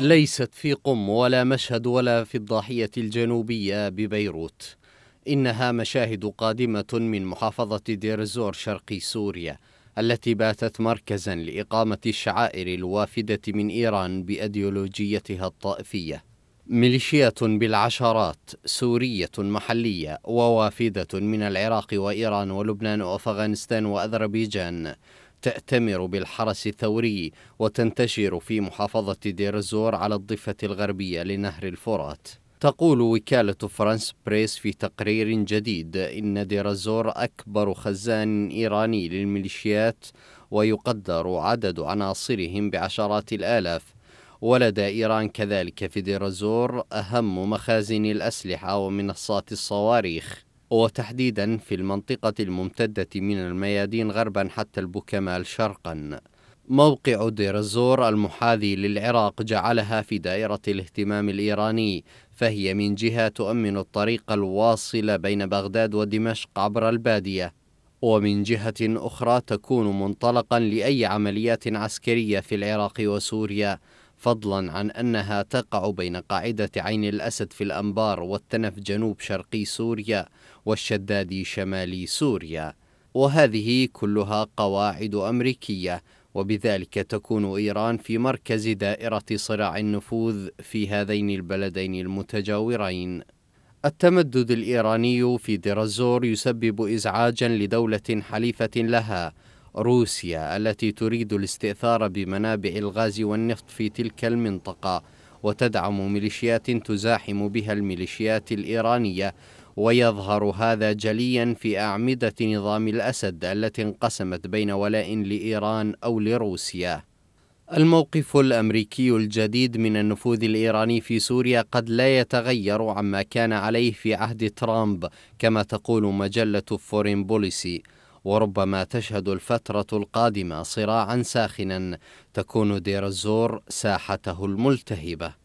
ليست في قم ولا مشهد ولا في الضاحية الجنوبية ببيروت إنها مشاهد قادمة من محافظة دير الزور شرقي سوريا التي باتت مركزا لإقامة الشعائر الوافدة من إيران بأديولوجيتها الطائفية ميليشيات بالعشرات سورية محلية ووافدة من العراق وإيران ولبنان وأفغانستان وأذربيجان تأتمر بالحرس الثوري وتنتشر في محافظة دير الزور على الضفة الغربية لنهر الفرات تقول وكالة فرانس بريس في تقرير جديد إن دير الزور أكبر خزان إيراني للميليشيات ويقدر عدد عناصرهم بعشرات الآلاف ولدى إيران كذلك في دير الزور أهم مخازن الأسلحة ومنصات الصواريخ وتحديدا في المنطقة الممتدة من الميادين غربا حتى البوكمال شرقا موقع دير الزور المحاذي للعراق جعلها في دائرة الاهتمام الإيراني فهي من جهة تؤمن الطريق الواصل بين بغداد ودمشق عبر البادية ومن جهة أخرى تكون منطلقا لأي عمليات عسكرية في العراق وسوريا فضلا عن أنها تقع بين قاعدة عين الأسد في الأنبار والتنف جنوب شرقي سوريا والشدادي شمالي سوريا وهذه كلها قواعد أمريكية وبذلك تكون إيران في مركز دائرة صراع النفوذ في هذين البلدين المتجاورين التمدد الإيراني في درازور يسبب إزعاجا لدولة حليفة لها روسيا التي تريد الاستئثار بمنابع الغاز والنفط في تلك المنطقة وتدعم ميليشيات تزاحم بها الميليشيات الإيرانية ويظهر هذا جليا في أعمدة نظام الأسد التي انقسمت بين ولاء لإيران أو لروسيا الموقف الامريكي الجديد من النفوذ الايراني في سوريا قد لا يتغير عما كان عليه في عهد ترامب كما تقول مجله فورين بوليسي وربما تشهد الفترة القادمة صراعا ساخنا تكون دير الزور ساحته الملتهبة